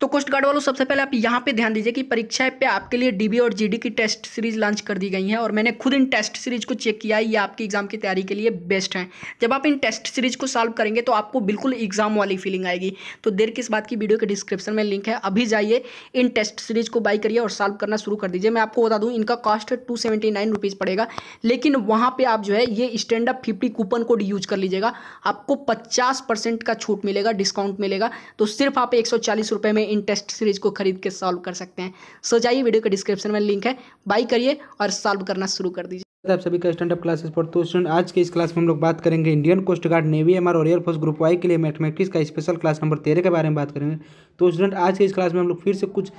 तो coast guard वालों सबसे पहले आप यहाँ पे ध्यान दीजिए कि परीक्षा पे आपके लिए डीबी और जीडी की टेस्ट सीरीज लॉन्च कर दी गई हैं और मैंने खुद इन टेस्ट सीरीज को चेक किया है ये आपके एग्जाम की तैयारी के लिए बेस्ट हैं जब आप इन टेस्ट सीरीज को सॉल्व करेंगे तो आपको बिल्कुल एग्जाम वाली फीलिंग आएगी तो देर किस बात की वीडियो के डिस्क्रिप्शन में लिंक है अभी जाइए इन टेस्ट सीरीज को बाई करिए और सॉल्व करना शुरू कर दीजिए मैं आपको बता दूँ इनका कॉस्ट टू सेवेंटी पड़ेगा लेकिन वहाँ पर आप जो है ये stand up fifty coupon code use कर लीजिएगा आपको पचास का छूट मिलेगा डिस्काउंट मिलेगा तो सिर्फ आप एक में इन टेस्ट सीरीज को खरीद के सॉल्व कर सकते हैं सो जाइए वीडियो के डिस्क्रिप्शन में लिंक है बाई करिए और सॉल्व करना शुरू कर दीजिए आप सभी का स्टैंड अप क्लासेस पर तो स्टूडेंट आज के इस क्लास में हम लोग बात करेंगे Indian coast guard navy M R air force group Y के लिए मैथमेटिक्स का स्पेशल क्लास नंबर तेरह के बारे में बात करेंगे तो स्टूडेंट आज के इस क्लास में हम लोग फिर से कुछ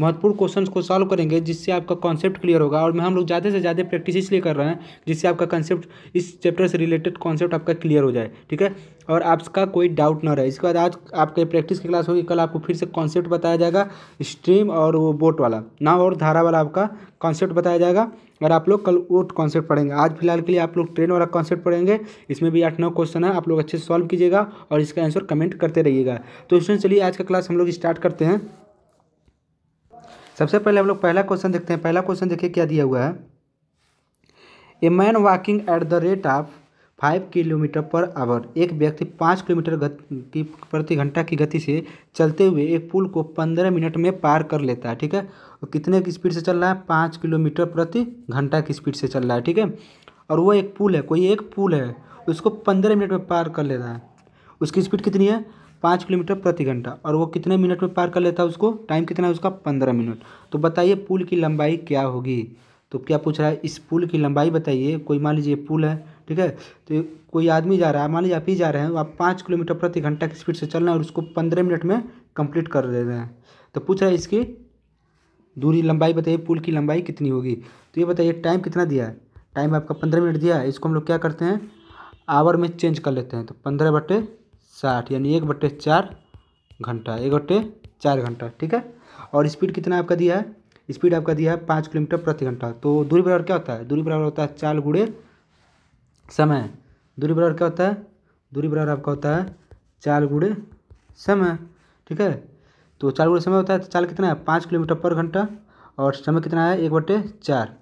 महत्वपूर्ण क्वेश्चन को सॉल्व करेंगे जिससे आपका कॉन्सेप्ट क्लियर होगा और मैं हम लोग ज़्यादा से ज़्यादा प्रैक्टिस इसलिए कर रहे हैं जिससे आपका कॉन्सेप्ट इस चैप्टर से रिलेटेड कॉन्सेप्ट आपका क्लियर हो जाए ठीक है और आपका कोई डाउट ना रहे इसके बाद आज आपके प्रैक्टिस की क्लास होगी कल आपको फिर से कॉन्सेप्ट बताया जाएगा स्ट्रीम और वो बोट वाला नाव और धारा वाला आपका कॉन्सेप्ट बताया जाएगा और आप लोग कल वो कॉन्सेप्ट पढ़ेंगे आज फिलहाल के लिए आप लोग ट्रेन वाला कॉन्सेप्ट पढ़ेंगे इसमें भी आठ नौ क्वेश्चन है आप लोग अच्छे से सॉल्व कीजिएगा और इसका आंसर कमेंट करते रहिएगा तो इसमें चलिए आज का क्लास हम लोग स्टार्ट करते हैं सबसे पहले हम लोग पहला क्वेश्चन देखते हैं पहला क्वेश्चन देखिए क्या दिया हुआ है a man walking at the rate of five kilometre per hour एक व्यक्ति पाँच किलोमीटर की प्रति घंटा की गति से चलते हुए एक पुल को पंद्रह मिनट में पार कर लेता है ठीक है और कितने की स्पीड से चल रहा है पाँच किलोमीटर प्रति घंटा की स्पीड से चल रहा है ठीक है और वो एक पुल है कोई एक पुल है उसको पंद्रह मिनट में पार कर लेता है उसकी स्पीड कितनी है पाँच किलोमीटर प्रति घंटा और वो कितने मिनट में पार कर लेता है उसको टाइम कितना है उसका पंद्रह मिनट तो बताइए पुल की लंबाई क्या होगी तो क्या पूछ रहा है इस पुल की लंबाई बताइए कोई मान लीजिए पुल है ठीक है तो कोई आदमी जा रहा है मान लीजिए आप ही जा रहे हैं आप पाँच किलोमीटर प्रति घंटा की स्पीड से चल रहे हैं और उसको पंद्रह मिनट में कंप्लीट कर दे रहे हैं तो पूछ रहा है इसकी दूरी लंबाई बताइए पुल की लंबाई कितनी होगी तो ये बताइए टाइम कितना दिया है टाइम आपका पंद्रह मिनट दिया है इसको हम लोग क्या करते हैं आवर में चेंज कर लेते हैं तो पंद्रह बटे साठ यानी एक बट्टे चार घंटा एक बट्टे चार घंटा ठीक है और स्पीड कितना आपका दिया है स्पीड आपका दिया है पाँच किलोमीटर प्रति घंटा तो दूरी बराबर क्या होता है दूरी बराबर होता है चार गुड़े समय दूरी बराबर क्या होता है दूरी बराबर आपका होता है चार गुड़े समय ठीक है तो चार गुड़े समय होता है तो चाल कितना है पाँच किलोमीटर पर घंटा और समय कितना है एक बट्टे चार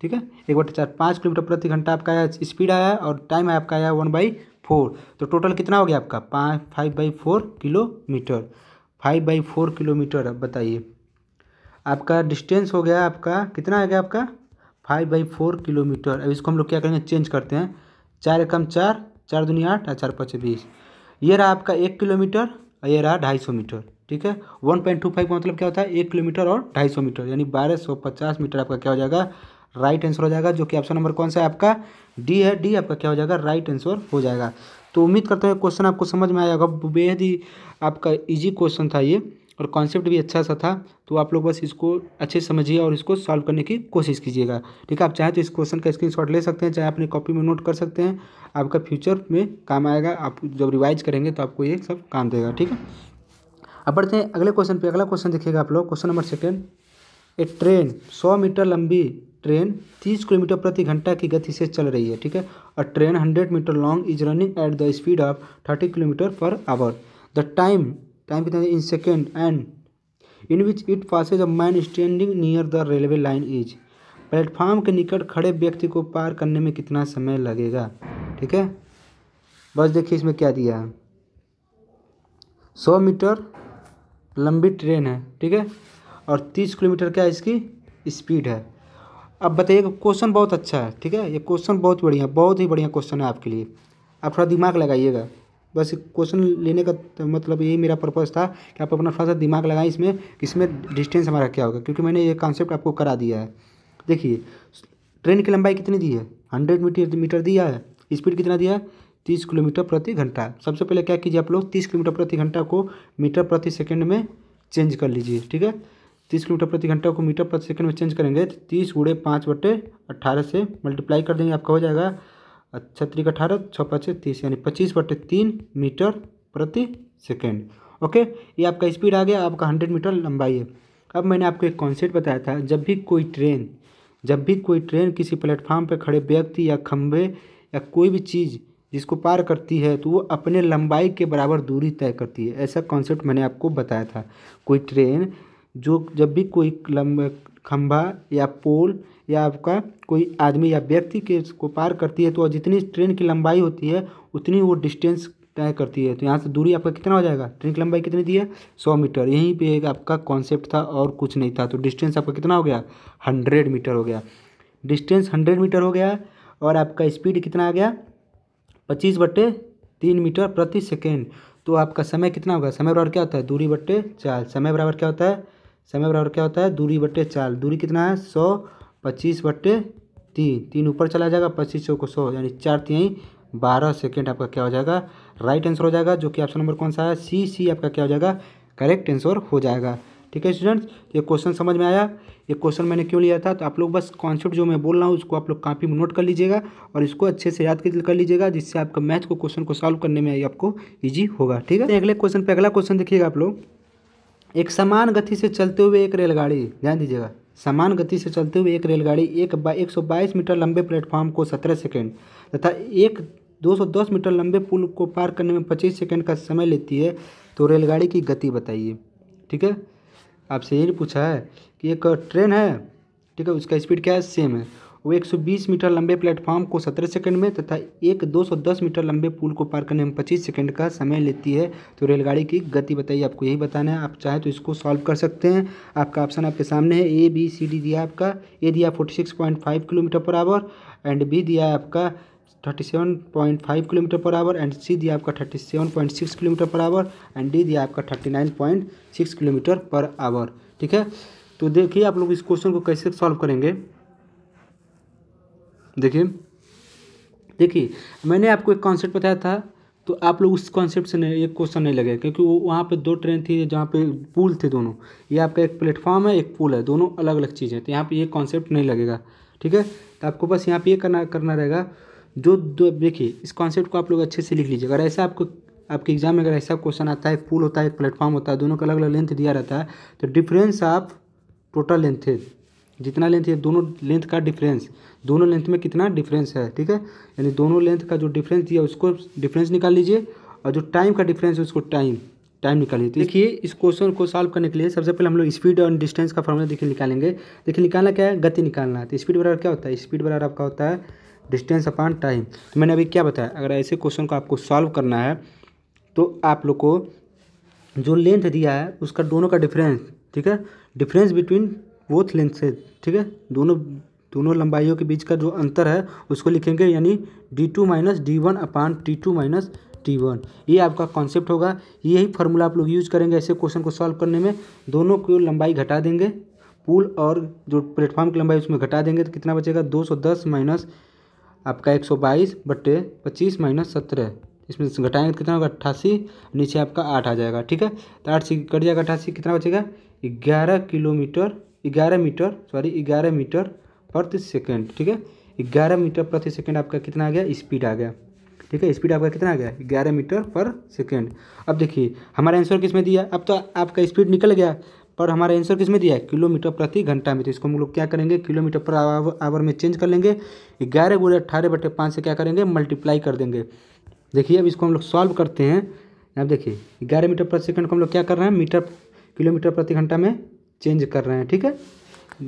ठीक है एक बटे चार पाँच किलोमीटर प्रति घंटा आपका आया स्पीड आया और टाइम आपका आया वन बाई फोर तो टोटल कितना हो गया आपका पाँच five by four kilometre five by four kilometre अब बताइए आपका डिस्टेंस हो गया आपका कितना आ गया आपका फाइव बाई फोर किलोमीटर अब इसको हम लोग क्या करेंगे चेंज करते हैं चार एकम चार चार दुनिया आठ और चार पाँच बीस ये रहा आपका एक किलोमीटर और ये रहा ढाई सौ मीटर ठीक है वन पॉइंट टू फाइव का मतलब क्या होता है एक किलोमीटर और ढाई सौ मीटर यानी बारह सौ पचास मीटर आपका क्या हो जाएगा राइट आंसर हो जाएगा जो कि ऑप्शन नंबर कौन सा है आपका डी है डी आपका क्या हो जाएगा राइट आंसर हो जाएगा तो उम्मीद करता हूँ क्वेश्चन आपको समझ में आएगा बेहद ही आपका इजी क्वेश्चन था ये और कॉन्सेप्ट भी अच्छा सा था तो आप लोग बस इसको अच्छे समझिए और इसको सॉल्व करने की कोशिश कीजिएगा ठीक है आप चाहें तो इस क्वेश्चन का स्क्रीनशॉट ले सकते हैं चाहे अपनी कॉपी में नोट कर सकते हैं आपका फ्यूचर में काम आएगा आप जब रिवाइज करेंगे तो आपको ये सब काम देगा ठीक है अब बढ़ते हैं अगले क्वेश्चन पे अगला क्वेश्चन देखिएगा आप लोग question number second a train सौ मीटर लंबी ट्रेन 30 किलोमीटर प्रति घंटा की गति से चल रही है ठीक है और train 100 metre long is running at the speed of 30 kilometre per hour the time time कितना in second and in which it passes a man standing near the railway line is platform के निकट खड़े व्यक्ति को पार करने में कितना समय लगेगा ठीक है बस देखिए इसमें क्या दिया है सौ मीटर लंबी ट्रेन है ठीक है और तीस किलोमीटर क्या इसकी स्पीड है अब बताइए क्वेश्चन बहुत अच्छा है ठीक है ये क्वेश्चन बहुत बढ़िया बहुत ही बढ़िया क्वेश्चन है आपके लिए आप थोड़ा दिमाग लगाइएगा बस क्वेश्चन लेने का तो मतलब यही मेरा पर्पज़ था कि आप अपना थोड़ा सा दिमाग लगाएं इसमें इसमें डिस्टेंस हमारा क्या होगा क्योंकि मैंने ये कॉन्सेप्ट आपको करा दिया है देखिए ट्रेन की लंबाई कितनी दी है हंड्रेड मीटर मीटर दिया है स्पीड कितना दिया है तीस किलोमीटर प्रति घंटा सबसे पहले क्या कीजिए आप लोग तीस किलोमीटर प्रति घंटा को मीटर प्रति सेकेंड में चेंज कर लीजिए ठीक है तीस किलोमीटर प्रति घंटा को मीटर प्रति सेकंड में चेंज करेंगे तो तीस गुड़े पाँच बटे अट्ठारह से मल्टीप्लाई कर देंगे आपका हो जाएगा छत्तीस का अठारह छः पाँच तीस यानी पच्चीस बटे तीन मीटर प्रति सेकेंड ओके ये आपका स्पीड आ गया आपका हंड्रेड मीटर लंबाई है अब मैंने आपको एक कॉन्सेप्ट बताया था जब भी कोई ट्रेन जब भी कोई ट्रेन किसी प्लेटफार्म पर खड़े व्यक्ति या खम्भे या कोई भी चीज़ जिसको पार करती है तो वो अपने लंबाई के बराबर दूरी तय करती है ऐसा कॉन्सेप्ट मैंने आपको बताया था कोई ट्रेन जो जब भी कोई खंभा या पोल या आपका कोई आदमी या व्यक्ति के को पार करती है तो जितनी ट्रेन की लंबाई होती है उतनी वो डिस्टेंस तय करती है तो यहाँ से दूरी आपका कितना हो जाएगा ट्रेन की लंबाई कितनी दी है सौ मीटर यहीं पे एक आपका कॉन्सेप्ट था और कुछ नहीं था तो डिस्टेंस आपका कितना हो गया हंड्रेड मीटर हो गया डिस्टेंस हंड्रेड मीटर हो गया और आपका स्पीड कितना आ गया पच्चीस बट्टे तीन मीटर प्रति सेकेंड तो आपका समय कितना होगा समय बराबर क्या होता है दूरी बट्टे चाल समय बराबर क्या होता है समय बराबर क्या होता है दूरी बट्टे चार दूरी कितना है सौ पच्चीस बट्टे तीन तीन ऊपर चला जाएगा पच्चीस सौ को सौ यानी चार तीन बारह सेकेंड आपका क्या हो जाएगा राइट आंसर हो जाएगा जो कि ऑप्शन नंबर कौन सा है सी सी आपका क्या हो जाएगा करेक्ट आंसर हो जाएगा ठीक है स्टूडेंट्स ये क्वेश्चन समझ में आया ये क्वेश्चन मैंने क्यों लिया था तो आप लोग बस कॉन्सेप्ट जो मैं बोल रहा हूँ उसको आप लोग काफ़ी में नोट कर लीजिएगा और इसको अच्छे से याद कर लीजिएगा जिससे आपका मैथ को क्वेश्चन को सॉल्व करने में आपको ईजी होगा ठीक है तो अगले क्वेश्चन पर अगला क्वेश्चन देखिएगा आप लोग एक समान गति से चलते हुए एक रेलगाड़ी ध्यान दीजिएगा समान गति से चलते हुए एक रेलगाड़ी एक बा, एक सौ बाईस मीटर लंबे प्लेटफॉर्म को सत्रह सेकेंड तथा एक दो सौ दस मीटर लंबे पुल को पार करने में पच्चीस सेकेंड का समय लेती है तो रेलगाड़ी की गति बताइए ठीक है आपसे यही पूछा है कि एक ट्रेन है ठीक है उसका स्पीड क्या है सेम है वो 120 मीटर लंबे प्लेटफॉर्म को 17 सेकंड में तथा एक 210 मीटर लंबे पुल को पार करने में 25 सेकंड का समय लेती है तो रेलगाड़ी की गति बताइए आपको यही बताना है आप चाहे तो इसको सॉल्व कर सकते हैं आपका ऑप्शन आपके सामने है ए बी सी डी दिया आपका ए दिया forty kilometre per hour and B दिया सेवन आपका 37.5 किलोमीटर पर आवर एंड सी दिया आपका 37.6 kilometre per hour and D दिया आपका 39.6 किलोमीटर पर आवर ठीक है तो देखिए आप लोग इस क्वेश्चन को कैसे सॉल्व करेंगे देखिए देखिए मैंने आपको एक कॉन्सेप्ट बताया था तो आप लोग उस कॉन्सेप्ट से नहीं एक क्वेश्चन नहीं लगे क्योंकि वो वहाँ पे दो ट्रेन थी जहाँ पे पुल थे दोनों ये आपका एक प्लेटफॉर्म है एक पुल है दोनों अलग अलग चीज़ है तो यहाँ पे ये कॉन्सेप्ट नहीं लगेगा ठीक है तो आपको बस यहाँ पे ये करना करना रहेगा जो दो देखिए इस कॉन्सेप्ट को आप लोग अच्छे से लिख लीजिए अगर ऐसा आपको आपके एग्जाम में अगर ऐसा क्वेश्चन आता है एक पुल होता है एक प्लेटफॉर्म होता है दोनों का अलग अलग लेंथ दिया रहता है तो डिफरेंस ऑफ टोटल लेंथ जितना लेंथ है दोनों लेंथ का डिफरेंस दोनों लेंथ में कितना डिफरेंस है ठीक है यानी दोनों लेंथ का जो डिफरेंस दिया उसको डिफरेंस निकाल लीजिए और जो टाइम का डिफरेंस है उसको टाइम टाइम निकाल लीजिए तो देखिए इस क्वेश्चन को सॉल्व करने के लिए सबसे पहले हम लोग स्पीड और डिस्टेंस का फॉर्मूला देखिए निकालेंगे देखिए निकालना क्या है गति निकालना है तो स्पीड बराबर क्या होता है स्पीड बराबर आपका होता है डिस्टेंस अपॉन टाइम तो मैंने अभी क्या बताया अगर ऐसे क्वेश्चन को आपको सॉल्व करना है तो आप लोग को जो लेंथ दिया है उसका दोनों का डिफरेंस ठीक है डिफरेंस बिटवीन वो लेंथ से ठीक है दोनों दोनों लंबाइयों के बीच का जो अंतर है उसको लिखेंगे यानी D two minus D one upon T two minus T one ये आपका कॉन्सेप्ट होगा यही फार्मूला आप लोग यूज करेंगे ऐसे क्वेश्चन को सॉल्व करने में दोनों को लंबाई घटा देंगे पुल और जो प्लेटफॉर्म की लंबाई उसमें घटा देंगे तो कितना बचेगा दो सौ दस माइनस आपका एक सौ बाईस बटे पच्चीस माइनस सत्रह इसमें घटाएंगे तो कितना होगा अट्ठासी नीचे आपका आठ आ जाएगा ठीक है तो आठ सी कट जाएगा अट्ठासी कितना बचेगा ग्यारह किलोमीटर ग्यारह मीटर सॉरी ग्यारह मीटर प्रति सेकेंड ठीक है ग्यारह मीटर प्रति सेकेंड आपका कितना आ गया स्पीड आ गया ठीक है स्पीड आपका कितना आ गया ग्यारह मीटर पर सेकेंड अब देखिए हमारा आंसर किस में दिया अब तो आपका स्पीड निकल गया पर हमारा आंसर किस में दिया है किलोमीटर प्रति घंटा में तो इसको हम लोग क्या करेंगे किलोमीटर पर आवर में चेंज कर लेंगे ग्यारह गुड़े अट्ठारह बटे पाँच से क्या करेंगे मल्टीप्लाई कर देंगे देखिए अब इसको हम लोग सॉल्व करते हैं अब देखिए ग्यारह मीटर प्रति सेकेंड को हम लोग क्या कर रहे हैं मीटर किलोमीटर प्रति घंटा में चेंज कर रहे हैं ठीक है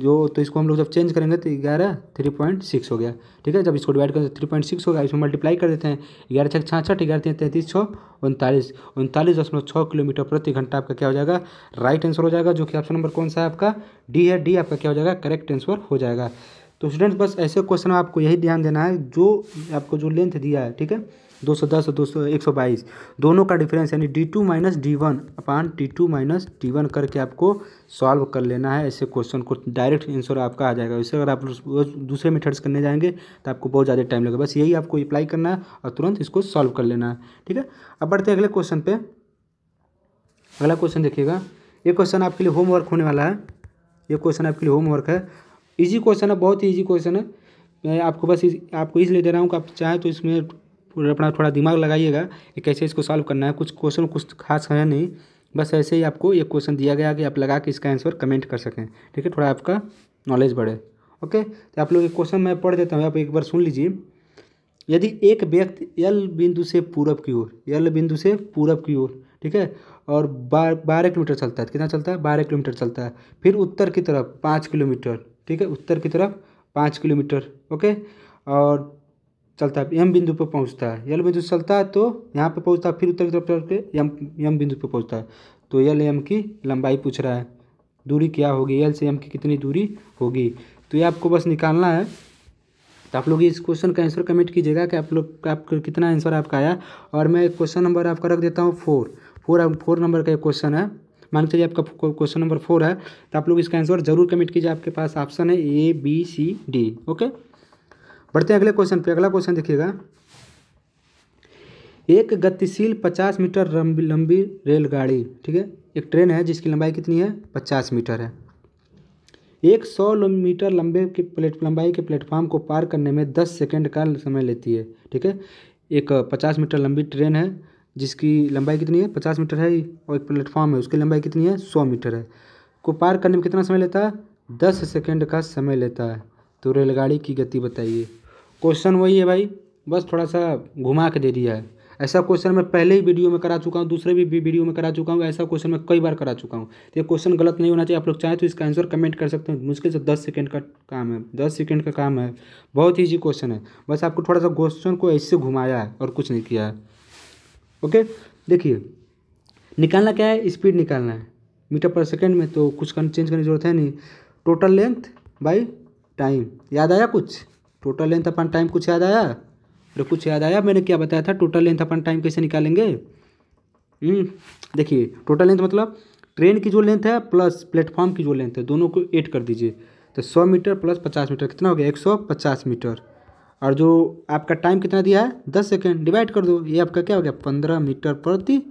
जो तो इसको हम लोग जब चेंज करेंगे तो ग्यारह थ्री पॉइंट सिक्स हो गया ठीक है जब इसको डिवाइड करें तो थ्री पॉइंट सिक्स हो गया इसमें मल्टीप्लाई कर देते हैं ग्यारह छः छाछठ ग्यारह तीन तैंतीस छः उनतालीस उनतालीस दशमलव छः किलोमीटर प्रति घंटा आपका क्या हो जाएगा राइट आंसर हो जाएगा जो कि ऑप्शन नंबर कौन सा है आपका डी है डी आपका क्या हो जाएगा करेक्ट आंसर हो जाएगा तो स्टूडेंट्स बस ऐसे क्वेश्चन आपको यही ध्यान देना है जो आपको जो लेंथ दिया है ठीक है दो सौ दस और दो सौ एक सौ बाईस दोनों का डिफरेंस यानी D two minus D one upon D two minus D one करके आपको सॉल्व कर लेना है ऐसे क्वेश्चन को डायरेक्ट आंसर आपका आ जाएगा वैसे अगर आप दूसरे मेथड्स करने जाएंगे तो आपको बहुत ज़्यादा टाइम लगेगा बस यही आपको अप्लाई करना है और तुरंत इसको सॉल्व कर लेना है ठीक है अब बढ़ते हैं अगले क्वेश्चन पर अगला क्वेश्चन देखिएगा ये क्वेश्चन आपके लिए होमवर्क होने वाला है ये क्वेश्चन आपके लिए होमवर्क है इजी क्वेश्चन है बहुत ही ईजी क्वेश्चन है मैं आपको बस इस, आपको इसलिए दे रहा हूँ कि आप चाहें तो इसमें पूरा अपना थोड़ा दिमाग लगाइएगा कि कैसे इसको सॉल्व करना है कुछ क्वेश्चन कुछ खास है नहीं बस ऐसे ही आपको ये क्वेश्चन दिया गया कि आप लगा के इसका आंसर कमेंट कर सकें ठीक है थोड़ा आपका नॉलेज बढ़े ओके तो आप लोग एक क्वेश्चन मैं पढ़ देता हूँ आप एक बार सुन लीजिए यदि एक व्यक्ति यल बिंदु से पूरब की ओर यल बिंदु से पूरब की ओर ठीक है और बारह किलोमीटर चलता है कितना चलता है बारह किलोमीटर चलता है फिर उत्तर की तरफ पाँच किलोमीटर ठीक है उत्तर की तरफ पाँच किलोमीटर ओके और चलता है एम बिंदु पर पहुंचता है यल बिंदु चलता है तो यहाँ पे पहुंचता है फिर उत्तर की तरफ चल के एम एम बिंदु पर पहुंचता है तो यल एम की लंबाई पूछ रहा है दूरी क्या होगी यल से एम की कितनी दूरी होगी तो ये आपको बस निकालना है तो आप लोग इस क्वेश्चन का आंसर कमेंट कीजिएगा कि आप लोग आपका कितना आंसर आपका आया और मैं क्वेश्चन नंबर आपका रख देता हूँ फोर फोर फोर नंबर का एक क्वेश्चन है मान के चलिए आपका क्वेश्चन नंबर फोर है तो आप लोग इसका आंसर जरूर कमेंट कीजिए आपके पास ऑप्शन है A B C D okay बढ़ते हैं अगले क्वेश्चन पे अगला क्वेश्चन देखिएगा एक गतिशील पचास मीटर लंबी लंबी रेलगाड़ी ठीक है एक ट्रेन है जिसकी लंबाई कितनी है पचास मीटर है एक सौ मीटर लंबे के प्लेट लंबाई के प्लेटफार्म को पार करने में दस सेकेंड का समय लेती है ठीक है एक पचास मीटर लंबी ट्रेन है जिसकी लंबाई कितनी है पचास मीटर है और एक प्लेटफॉर्म है उसकी लंबाई कितनी है सौ मीटर है को पार करने में कितना समय लेता है दस सेकेंड का समय लेता है तो रेलगाड़ी की गति बताइए क्वेश्चन वही है भाई बस थोड़ा सा घुमा के दे दिया है ऐसा क्वेश्चन मैं पहले ही वीडियो में करा चुका हूँ दूसरे भी वीडियो में करा चुका हूँ ऐसा क्वेश्चन मैं कई बार करा चुका हूँ तो ये क्वेश्चन गलत नहीं होना चाहिए आप लोग चाहें तो इसका आंसर कमेंट कर सकते हैं मुश्किल से दस सेकेंड का काम है दस सेकेंड का काम है बहुत ईजी क्वेश्चन है बस आपको थोड़ा सा क्वेश्चन को ऐसे घुमाया है और कुछ नहीं किया है ओके देखिए निकालना क्या है स्पीड निकालना है मीटर पर सेकेंड में तो कुछ चेंज करने की जरूरत है नहीं टोटल लेंथ बाई टाइम याद आया कुछ टोटल लेंथ अपन टाइम कुछ याद आया अरे कुछ याद आया मैंने क्या बताया था टोटल लेंथ अपन टाइम कैसे निकालेंगे हम्म, देखिए टोटल लेंथ मतलब ट्रेन की जो लेंथ है प्लस प्लेटफॉर्म की जो लेंथ है दोनों को एड कर दीजिए तो सौ मीटर प्लस पचास मीटर कितना हो गया एक सौ पचास मीटर और जो आपका टाइम कितना दिया है दस सेकेंड डिवाइड कर दो ये आपका क्या हो गया पंद्रह मीटर प्रति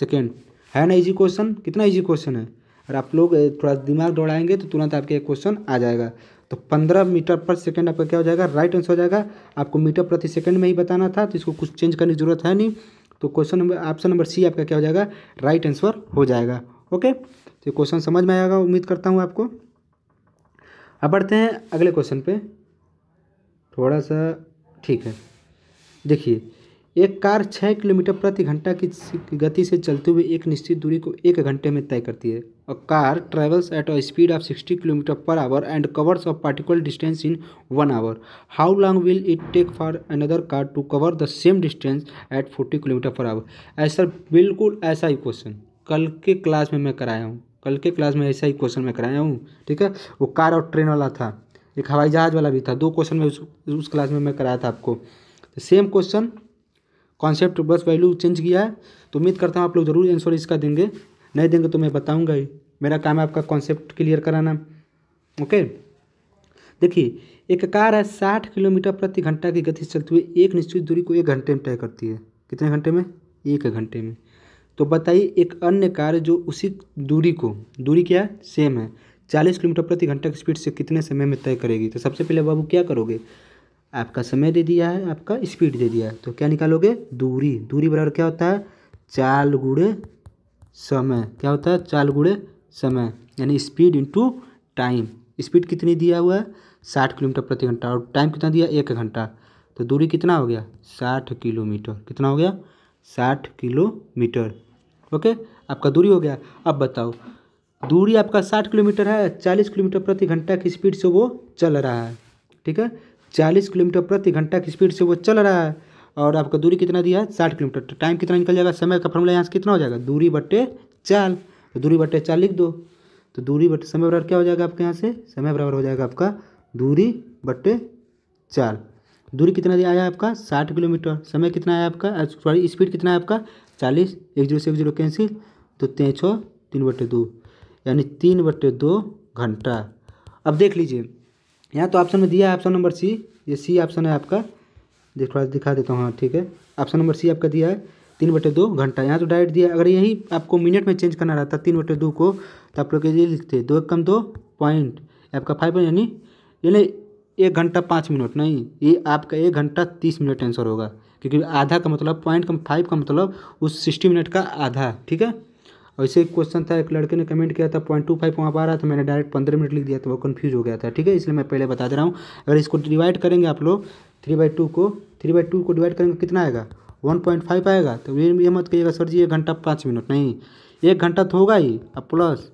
सेकेंड है ना इजी क्वेश्चन कितना इजी क्वेश्चन है और आप लोग थोड़ा दिमाग दौड़ाएंगे तो तुरंत आपके क्वेश्चन आ जाएगा तो पंद्रह मीटर पर सेकेंड आपका क्या हो जाएगा राइट आंसर हो जाएगा आपको मीटर प्रति सेकेंड में ही बताना था तो इसको कुछ चेंज करने की जरूरत है नहीं तो question number option number C आपका क्या हो जाएगा राइट आंसर हो जाएगा ओके तो क्वेश्चन समझ में आएगा उम्मीद करता हूँ आपको अब बढ़ते हैं अगले क्वेश्चन पे थोड़ा सा ठीक है देखिए एक कार छः किलोमीटर प्रति घंटा की गति से चलते हुए एक निश्चित दूरी को एक घंटे में तय करती है a car travels at a speed of sixty kilometre per hour and covers a particular distance in one hour how long will it take for another car to cover the same distance at forty kilometre per hour ऐसा बिल्कुल ऐसा ही question कल के class में मैं कराया हूँ कल के क्लास में ऐसा ही क्वेश्चन मैं कराया हूँ ठीक है वो कार और ट्रेन वाला था एक हवाई जहाज वाला भी था दो क्वेश्चन में उस, उस क्लास में मैं कराया था आपको सेम क्वेश्चन कॉन्सेप्ट बस वैल्यू चेंज किया है तो उम्मीद करता हूँ आप लोग ज़रूर आंसर इसका देंगे नहीं देंगे तो मैं बताऊँगा ही मेरा काम है आपका कॉन्सेप्ट क्लियर कराना ओके देखिए एक कार है साठ किलोमीटर प्रति घंटा की गति से चलती हुई एक निश्चित दूरी को एक घंटे में तय करती है कितने घंटे में एक घंटे में तो बताइए एक अन्य कार जो उसी दूरी को दूरी क्या है सेम है चालीस किलोमीटर प्रति घंटा की स्पीड से कितने समय में तय करेगी तो सबसे पहले बाबू क्या करोगे आपका समय दे दिया है आपका स्पीड दे दिया है तो क्या निकालोगे दूरी दूरी बराबर क्या होता है चाल गुड़े समय क्या होता है चाल गुड़े समय यानी स्पीड इंटू टाइम स्पीड कितनी दिया हुआ है साठ किलोमीटर प्रति घंटा और टाइम कितना दिया एक घंटा तो दूरी कितना हो गया साठ किलोमीटर कितना हो गया साठ किलोमीटर ओके आपका दूरी हो गया अब बताओ दूरी आपका साठ किलोमीटर है चालीस किलोमीटर प्रति घंटा की स्पीड से वो चल रहा है ठीक है चालीस किलोमीटर प्रति घंटा की स्पीड से वो चल रहा है और आपका दूरी कितना दिया है साठ किलोमीटर तो टाइम कितना निकल जाएगा समय का फॉर्मूला यहाँ से कितना हो जाएगा दूरी बटे चाल तो दूरी बट्टे चाल लिख दो तो दूरी बटे समय बराबर क्या हो जाएगा आपके यहाँ से समय बराबर हो जाएगा आपका दूरी बटे चाल दूरी कितना दिया आया आपका साठ किलोमीटर समय कितना आया आपका सॉरी स्पीड कितना है आपका चालीस एक जीरो से एक जीरो कैंसिल तो तेईस छः तीन बटे दो यानी तीन बटे दो घंटा अब देख लीजिए यहाँ तो ऑप्शन में दिया है ऑप्शन नंबर सी ये सी ऑप्शन है आपका देख थोड़ा दिखा देता हूँ हाँ ठीक है ऑप्शन नंबर सी आपका दिया है तीन बटे दो घंटा यहाँ तो डायरेक्ट दिया अगर यही आपको मिनट में चेंज करना रहता तीन बटे दो को तो आप लोग ये लिखते दो कम दो पॉइंट आपका फाइव यानी यानी एक घंटा पाँच मिनट नहीं ये आपका एक घंटा तीस मिनट आंसर होगा क्योंकि आधा का मतलब पॉइंट का फाइव का मतलब उस सिक्सटी मिनट का आधा ठीक है ऐसे एक क्वेश्चन था एक लड़के ने कमेंट किया था पॉइंट टू फाइव वहाँ पर आ रहा था मैंने डायरेक्ट पंद्रह मिनट लिख दिया था वो कन्फ्यूज हो गया था ठीक है इसलिए मैं पहले बता दे रहा हूँ अगर इसको डिवाइड करेंगे आप लोग थ्री बाई टू को थ्री बाई टू को डिवाइड करेंगे तो कितना आएगा वन पॉइंट फाइव आएगा तो ये ये मत कहिएगा सर जी एक घंटा पाँच मिनट नहीं एक घंटा तो होगा ही अब प्लस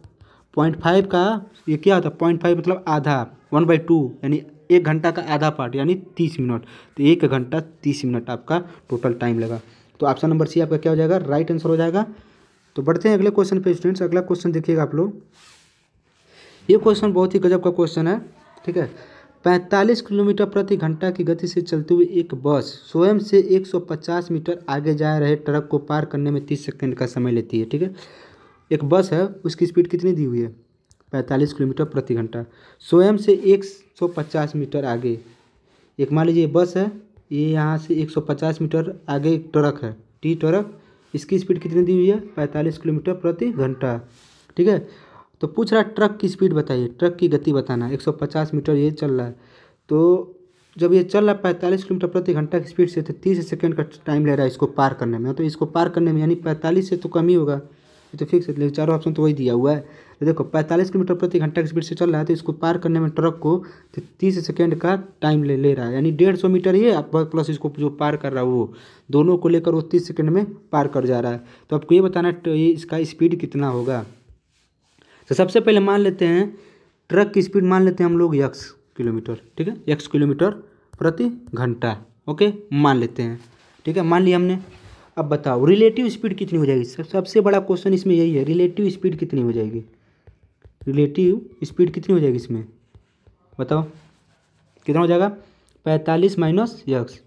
पॉइंट फाइव का ये क्या होता है पॉइंट फाइव मतलब आधा वन बाई टू यानी एक घंटा का आधा पार्ट यानी तीस मिनट तो एक घंटा तीस मिनट आपका टोटल टाइम लगा तो ऑप्शन नंबर सी आपका क्या हो जाएगा राइट आंसर हो जाएगा तो बढ़ते हैं अगले क्वेश्चन पे स्टूडेंट्स अगला क्वेश्चन देखिएगा आप लोग ये क्वेश्चन बहुत ही गजब का क्वेश्चन है ठीक है पैंतालीस किलोमीटर प्रति घंटा की गति से चलती हुई एक बस स्वयं से 150 मीटर आगे जा रहे ट्रक को पार करने में 30 सेकंड का समय लेती है ठीक है एक बस है उसकी स्पीड कितनी दी हुई है 45 किलोमीटर प्रति घंटा स्वयं से 150 मीटर आगे एक मान लीजिए बस है ये यहाँ से 150 मीटर आगे एक ट्रक है टी ट्रक इसकी स्पीड कितनी दी हुई है पैंतालीस किलोमीटर प्रति घंटा ठीक है तो पूछ रहा है ट्रक की स्पीड बताइए ट्रक की गति बताना एक सौ पचास मीटर ये चल रहा है तो जब ये चल रहा है पैंतालीस किलोमीटर प्रति घंटा की स्पीड से तो तीस सेकेंड का टाइम ले रहा है इसको पार करने में तो इसको पार करने में यानी पैंतालीस से तो कम ही होगा तो फिक्स है लेकिन चारों ऑप्शन तो वही दिया हुआ है तो देखो पैंतालीस किलोमीटर प्रति घंटा की स्पीड से चल रहा है तो इसको पार करने में ट्रक को तो तीस सेकेंड का टाइम ले ले रहा है यानी डेढ़ सौ मीटर ही प्लस इसको जो पार कर रहा है वो दोनों को लेकर वो तीस सेकेंड में पार कर जा रहा है तो आपको ये बताना है तो इसका स्पीड कितना होगा तो सबसे पहले मान लेते हैं ट्रक की स्पीड मान लेते हैं हम लोग यक्स किलोमीटर ठीक है यक्स किलोमीटर प्रति घंटा ओके मान लेते हैं ठीक है मान लिया हमने अब बताओ रिलेटिव स्पीड कितनी हो जाएगी सब सबसे बड़ा क्वेश्चन इसमें यही है रिलेटिव स्पीड कितनी हो जाएगी रिलेटिव स्पीड कितनी हो जाएगी इसमें बताओ कितना हो जाएगा पैंतालीस माइनस यक्स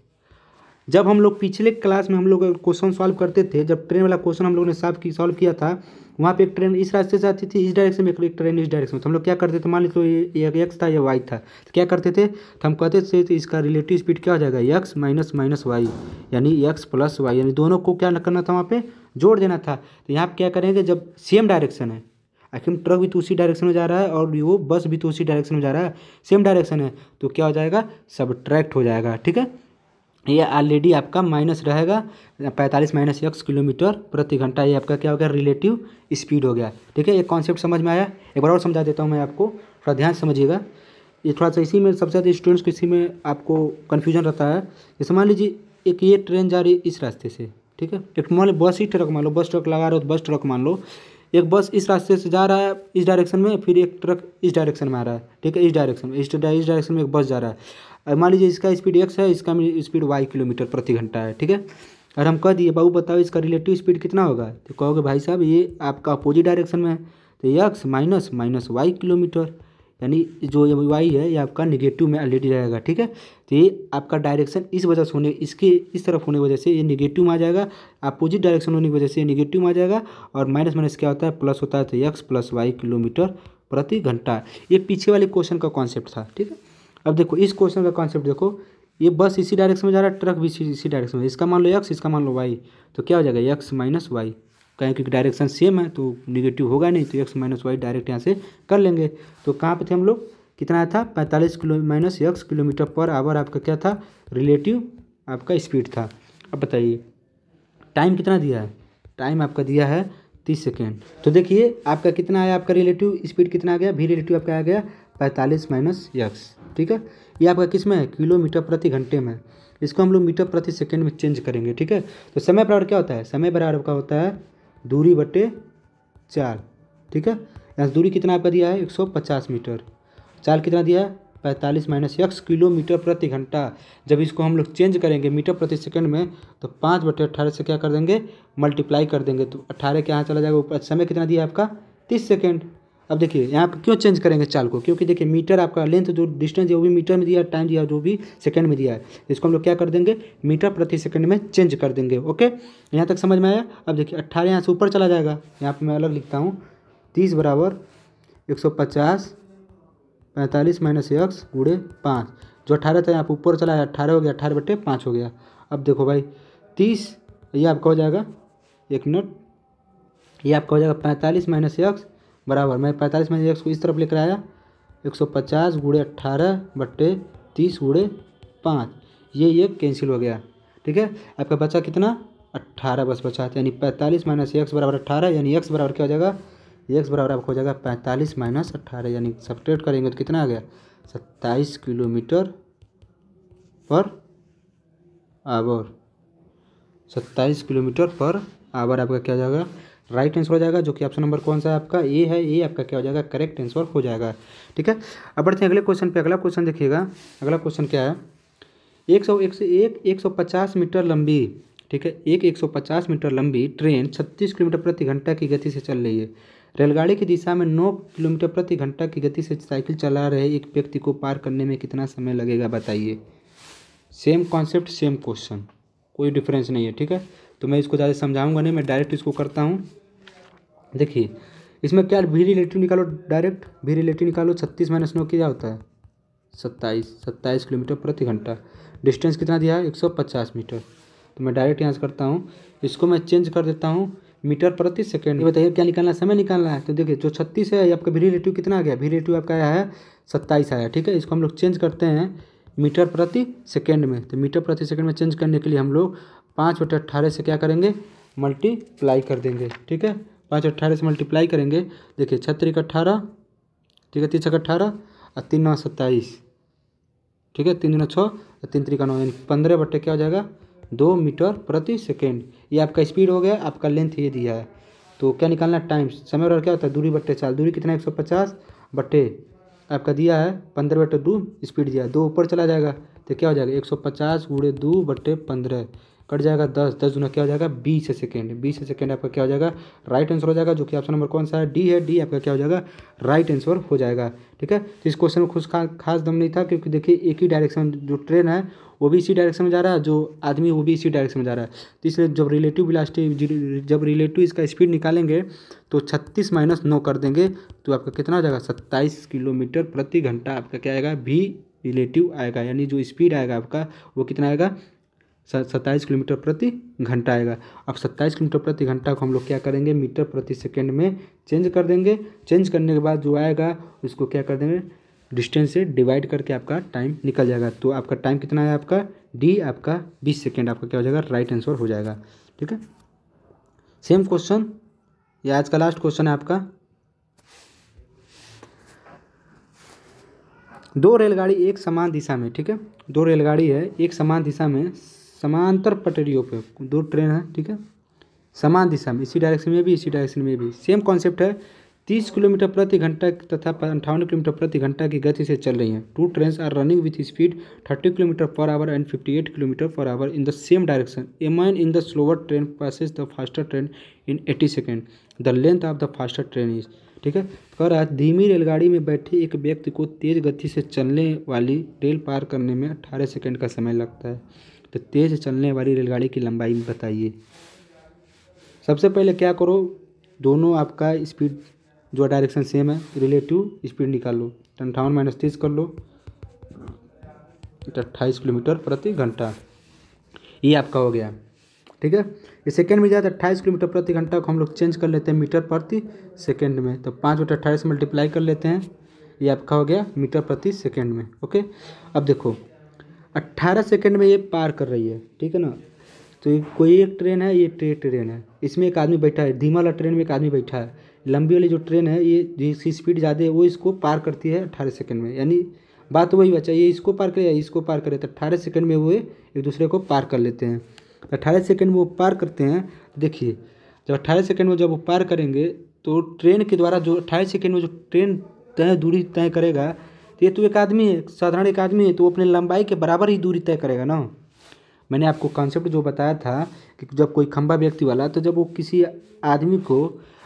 जब हम लोग पिछले क्लास में हम लोग क्वेश्चन सॉल्व करते थे जब ट्रेन वाला क्वेश्चन हम लोगों ने साफ की सॉल्व किया था वहाँ पे एक ट्रेन इस रास्ते से आती थी इस डायरेक्शन में एक ट्रेन इस डायरेक्शन में तो हम लोग क्या करते थे मान लीजिए तो ये, ये एक्स था या वाई था तो क्या करते थे तो हम कहते थे तो इसका रिलेटिव स्पीड क्या हो जाएगा एक्स माइनस माइनस वाई यानी एक्स प्लस वाई यानी दोनों को क्या करना था वहाँ पर जोड़ देना था तो यहाँ पर क्या करेंगे जब सेम डायरेक्शन है आखिर ट्रक भी तो उसी डायरेक्शन में जा रहा है और वो बस भी तो उसी डायरेक्शन में जा रहा है सेम डायरेक्शन है तो क्या हो जाएगा सब हो जाएगा ठीक है ये ऑलरेडी आपका माइनस रहेगा पैंतालीस माइनस एक्स किलोमीटर प्रति घंटा ये आपका क्या हो गया रिलेटिव स्पीड हो गया ठीक है ये कॉन्सेप्ट समझ में आया एक बार और समझा देता हूँ मैं आपको थोड़ा ध्यान समझिएगा ये थोड़ा सा इसी में सबसे ज़्यादा स्टूडेंट्स को इसी में आपको कन्फ्यूजन रहता है जैसे मान लीजिए एक ये ट्रेन जा रही है इस रास्ते से ठीक है एक मान लो बस ही ट्रक मान लो बस ट्रक लगा रहे हो तो बस ट्रक मान लो एक बस इस रास्ते से जा रहा है इस डायरेक्शन में फिर एक ट्रक इस डायरेक्शन में आ रहा है ठीक है इस डायरेक्शन में इस डायरेक्शन में एक बस जा रहा है अब मान लीजिए इसका स्पीड एक्स है इसका स्पीड वाई किलोमीटर प्रति घंटा है ठीक है और हम कह दिए बाबू बताओ इसका रिलेटिव स्पीड कितना होगा तो कहोगे भाई साहब ये आपका अपोजिट डायरेक्शन में है तो X minus minus Y kilometre यानी जो ये वाई है ये आपका निगेटिव में ऑलरेडी रहेगा ठीक है तो ये आपका डायरेक्शन इस वजह से होने इसके इस तरफ होने की वजह से ये निगेटिव में आ जाएगा अपोजिट डायरेक्शन होने की वजह से ये निगेटिव में आ जाएगा और माइनस माइनस क्या होता है प्लस होता है तो यक्स प्लस वाई किलोमीटर प्रति घंटा ये पीछे वाले क्वेश्चन का कॉन्सेप्ट था ठीक है अब देखो इस क्वेश्चन का कॉन्सेप्ट देखो ये बस इसी डायरेक्शन में जा रहा है ट्रक भी इसी इसी डायरेक्शन में इसका मान लो एक्स इसका मान लो वाई तो क्या हो जाएगा एक्स माइनस वाई कहें क्योंकि डायरेक्शन सेम है तो निगेटिव होगा नहीं तो एक्स माइनस वाई डायरेक्ट यहाँ से कर लेंगे तो कहाँ पर थे हम लोग कितना आया था पैंतालीस kilo minus X kilometre per hour आपका क्या था रिलेटिव आपका स्पीड था अब बताइए टाइम कितना दिया है टाइम आपका दिया है तीस सेकेंड तो देखिए आपका कितना आया आपका रिलेटिव स्पीड कितना आ गया भी रिलेटिव आपका आ गया पैंतालीस माइनस यक्स ठीक है ये आपका किस में है किलोमीटर प्रति घंटे में इसको हम लोग मीटर प्रति सेकेंड में चेंज करेंगे ठीक है तो समय बराबर क्या होता है समय बराबर का होता है दूरी बटे चार ठीक है यहाँ दूरी कितना आपका दिया है 150 मीटर चार कितना दिया है पैंतालीस माइनस यक्स किलोमीटर प्रति घंटा जब इसको हम लोग चेंज करेंगे मीटर प्रति सेकंड में तो पाँच बटे अट्ठारह से क्या कर देंगे मल्टीप्लाई कर देंगे तो अट्ठारह के यहाँ चला जाएगा ऊपर समय कितना दिया आपका तीस सेकेंड अब देखिए यहाँ पर क्यों चेंज करेंगे चाल को क्योंकि देखिए मीटर आपका लेंथ जो डिस्टेंस वो भी मीटर में दिया टाइम दिया जो भी सेकंड में दिया है इसको हम लोग क्या कर देंगे मीटर प्रति सेकंड में चेंज कर देंगे ओके यहाँ तक समझ में आया अब देखिए अट्ठारह यहाँ से ऊपर चला जाएगा यहाँ पर मैं अलग लिखता हूँ तीस बराबर एक सौ पचास पैंतालीस माइनस एक्स गुड़े पाँच जो अट्ठारह था यहाँ पर ऊपर चला है अट्ठारह हो गया अट्ठारह बटे पाँच हो गया अब देखो भाई तीस ये आपका हो जाएगा एक मिनट ये आपका हो जाएगा पैंतालीस माइनस एक्स बराबर मैं पैंतालीस माइनस एक्स को इस तरफ लेकर आया एक सौ पचास गुड़े अट्ठारह बट्टे तीस गुड़े पाँच ये ये कैंसिल हो गया ठीक है आपका बचा कितना अट्ठारह बस बचा है यानी पैंतालीस माइनस एक्स बराबर अट्ठारह यानी एक्स बराबर क्या हो जाएगा एक्स बराबर आपको हो जाएगा पैंतालीस माइनस अट्ठारह यानी सपरेट करेंगे तो कितना आ गया सत्ताईस किलोमीटर पर आवर सत्ताईस किलोमीटर पर आवर आपका क्या जाएगा राइट आंसर हो जाएगा जो कि ऑप्शन नंबर कौन सा है आपका ए है ए आपका क्या हो जाएगा करेक्ट आंसर हो जाएगा ठीक है अब बढ़ते हैं अगले क्वेश्चन पे अगला क्वेश्चन देखिएगा अगला क्वेश्चन क्या है एक सौ एक सौ एक एक सौ पचास मीटर लंबी ठीक है एक एक सौ पचास मीटर लंबी ट्रेन छत्तीस किलोमीटर प्रति घंटा की गति से चल रही है रेलगाड़ी की दिशा में नौ किलोमीटर प्रति घंटा की गति से साइकिल चला रहे एक व्यक्ति को पार करने में कितना समय लगेगा बताइए सेम कॉन्सेप्ट सेम क्वेश्चन कोई डिफरेंस नहीं है ठीक है तो मैं इसको ज़्यादा समझाऊंगा नहीं मैं डायरेक्ट इसको करता हूँ देखिए इसमें क्या भी रिलेटिव निकालो डायरेक्ट भी रिलेटिव निकालो छत्तीस माइनस नौ क्या होता है सत्ताईस सत्ताईस किलोमीटर प्रति घंटा डिस्टेंस कितना दिया है एक सौ पचास मीटर तो मैं डायरेक्ट यहाँ से करता हूँ इसको मैं चेंज कर देता हूँ मीटर प्रति सेकेंड बताइए क्या निकालना है समय निकालना है तो देखिए जो छत्तीस है आपका भी रिलेटिव कितना आ गया भी रिलेटिव आपका आया है सत्ताईस आया ठीक है इसको हम लोग चेंज करते हैं मीटर प्रति सेकेंड में तो मीटर प्रति सेकेंड में चेंज करने के लिए हम लोग पाँच बटे अट्ठारह से क्या करेंगे मल्टीप्लाई कर देंगे ठीक है पाँच अट्ठारह से मल्टीप्लाई करेंगे देखिए छत्तीस अट्ठारह ठीक है तीस छः अट्ठारह और तीन नौ सत्ताईस ठीक है तीन नौ छः और तीन तरीका नौ यानी पंद्रह बट्टे क्या हो जाएगा दो मीटर प्रति सेकेंड ये आपका स्पीड हो गया आपका लेंथ ये दिया है तो क्या निकालना टाइम समय और क्या होता है दूरी बट्टे चाल दूरी कितना एक सौ पचास बट्टे आपका दिया है पंद्रह बटे दो स्पीड दिया है दो ऊपर चला जाएगा तो क्या हो जाएगा एक सौ पचास गुड़े दो बट्टे पंद्रह कट जाएगा दस दस दुना क्या हो जाएगा बीस सेकेंड बीस सेकेंड आपका क्या हो जाएगा राइट आंसर हो जाएगा जो कि ऑप्शन नंबर कौन सा है डी है डी आपका क्या हो जाएगा राइट आंसर हो जाएगा ठीक है तो इस क्वेश्चन में खुश खा, खास दम नहीं था क्योंकि देखिए एक ही डायरेक्शन जो ट्रेन है वो भी इसी डायरेक्शन में जा रहा है जो आदमी वो भी इसी डायरेक्शन में जा रहा है तो इसलिए जब रिलेटिव बिलास्टिव जब रिलेटिव इसका स्पीड निकालेंगे तो छत्तीस माइनस नौ कर देंगे तो आपका कितना हो जाएगा सत्ताईस किलोमीटर प्रति घंटा आपका क्या आएगा भी रिलेटिव आएगा यानी जो स्पीड आएगा आपका वो कितना आएगा सत्ताईस किलोमीटर प्रति घंटा आएगा अब सत्ताईस किलोमीटर प्रति घंटा को हम लोग क्या करेंगे मीटर प्रति सेकेंड में चेंज कर देंगे चेंज करने के बाद जो आएगा उसको क्या कर देंगे डिस्टेंस से डिवाइड करके आपका टाइम निकल जाएगा तो आपका टाइम कितना है आपका डी आपका बीस सेकेंड आपका क्या हो जाएगा राइट आंसर हो जाएगा ठीक है सेम क्वेश्चन ये आज का लास्ट क्वेश्चन है आपका दो रेलगाड़ी एक समान दिशा में ठीक है दो रेलगाड़ी है एक समान दिशा में समांतर पटरियों पे दो ट्रेन है ठीक है समान दिशा में इसी डायरेक्शन में भी इसी डायरेक्शन में भी सेम कॉन्सेप्ट है तीस किलोमीटर प्रति घंटा तथा अंठावन किलोमीटर प्रति घंटा की गति से चल रही हैं two train are running with speed thirty kilometre per hour and fifty eight kilometre per hour in the same direction a man in the slower train passes the faster train in eighty second the length of the faster train is ठीक है कह रहा है धीमी रेलगाड़ी में बैठे एक व्यक्ति को तेज गति से चलने वाली रेल पार करने में अट्ठारह सेकेंड का समय लगता है तो तेज़ चलने वाली रेलगाड़ी की लंबाई बताइए सबसे पहले क्या करो दोनों आपका स्पीड जो डायरेक्शन सेम है रिलेटिव स्पीड निकाल लो अंठावन माइनस तीस कर लो तो अट्ठाईस किलोमीटर प्रति घंटा ये आपका हो गया ठीक है ये सेकेंड में जाए तो अट्ठाईस किलोमीटर प्रति घंटा को हम लोग चेंज कर लेते हैं मीटर प्रति सेकेंड में तो पाँच बटे अट्ठाईस मल्टीप्लाई कर लेते हैं ये आपका हो गया मीटर प्रति सेकेंड में ओके अब देखो अट्ठारह सेकेंड में ये पार कर रही है ठीक है ना तो कोई एक ट्रेन है ये ट्रे ट्रेन है इसमें एक आदमी बैठा है धीमा वाला ट्रेन में एक आदमी बैठा है लंबी वाली जो ट्रेन है ये जिसकी स्पीड ज़्यादा है वो इसको पार करती है अट्ठारह सेकेंड में यानी बात वही बचा ये इसको पार करे या इसको पार करे तो अट्ठारह सेकंड में वो एक दूसरे को पार कर लेते हैं तो अट्ठारह सेकेंड में वो पार करते हैं देखिए जब अट्ठारह सेकेंड में जब वो पार करेंगे तो ट्रेन के द्वारा जो अट्ठारह सेकेंड में जो ट्रेन तय दूरी तय करेगा तो ये तो एक आदमी है साधारण एक आदमी है तो वो अपने लंबाई के बराबर ही दूरी तय करेगा ना मैंने आपको कॉन्सेप्ट जो बताया था कि जब कोई खंबा व्यक्ति वाला तो जब वो किसी आदमी को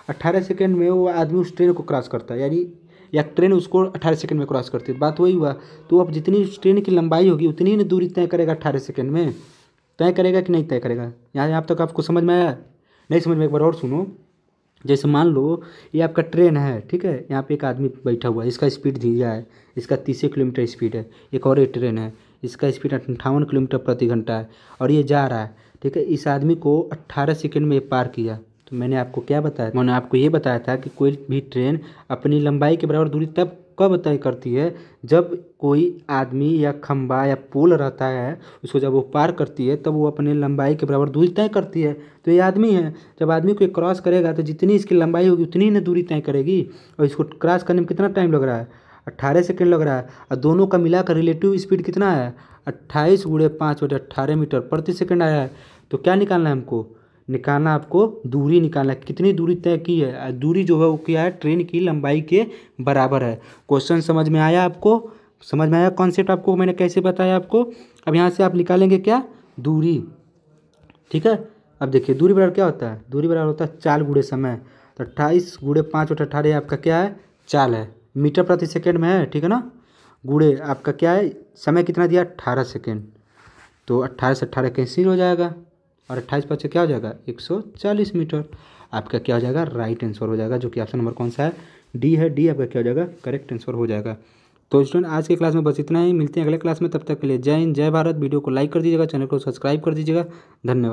अट्ठारह सेकेंड में वो आदमी उस ट्रेन को क्रॉस करता है यानी या ट्रेन उसको अट्ठारह सेकेंड में क्रॉस करती है बात वही हुआ तो अब जितनी ट्रेन की लंबाई होगी उतनी ही दूरी तय करेगा अट्ठारह सेकेंड में तय करेगा कि नहीं तय करेगा यहाँ यहाँ तक आपको समझ में आया नहीं समझ में एक बार और सुनो जैसे मान लो ये आपका ट्रेन है ठीक है यहाँ पे एक आदमी बैठा हुआ है इसका स्पीड धीरा है इसका तीस किलोमीटर स्पीड है एक और एक ट्रेन है इसका स्पीड अट्ठावन किलोमीटर प्रति घंटा है और ये जा रहा है ठीक है इस आदमी को अट्ठारह सेकेंड में पार किया तो मैंने आपको क्या बताया मैंने आपको ये बताया था कि कोई भी ट्रेन अपनी लंबाई के बराबर दूरी तब कब तय करती है जब कोई आदमी या खम्बा या पुल रहता है उसको जब वो पार करती है तब वो अपने लंबाई के बराबर दूरी तय करती है तो ये आदमी है जब आदमी को क्रॉस करेगा तो जितनी इसकी लंबाई होगी उतनी ही ना दूरी तय करेगी और इसको क्रॉस करने में कितना टाइम लग रहा है अट्ठारह सेकेंड लग रहा है और दोनों का मिला रिलेटिव स्पीड कितना है अट्ठाईस गुड़े पाँच बटे अट्ठारह मीटर प्रति सेकेंड आया है तो क्या निकालना है हमको निकालना आपको दूरी निकालना है कितनी दूरी तय की है दूरी जो है वो क्या है ट्रेन की लंबाई के बराबर है क्वेश्चन समझ में आया आपको समझ में आया कॉन्सेप्ट आपको मैंने कैसे बताया आपको अब यहाँ से आप निकालेंगे क्या दूरी ठीक है अब देखिए दूरी बराबर क्या होता है दूरी बराबर होता है चाल गुड़े समय तो अट्ठाईस गुड़े पाँच और अठारह आपका क्या है चाल है मीटर प्रति सेकेंड में है ठीक है ना गुड़े आपका क्या है समय कितना दिया अट्ठारह सेकेंड तो अट्ठारह से अट्ठारह कैंसिल हो जाएगा और अट्ठाईस पाँच क्या हो जाएगा एक सौ चालीस मीटर आपका क्या हो जाएगा राइट आंसर हो जाएगा जो कि ऑप्शन नंबर कौन सा है डी है डी आपका क्या हो जाएगा करेक्ट आंसर हो जाएगा तो स्टूडेंट आज के क्लास में बस इतना ही मिलते हैं अगले क्लास में तब तक के लिए जय हिंद जय भारत वीडियो को लाइक कर दीजिएगा चैनल को सब्सक्राइब कर दीजिएगा धन्यवाद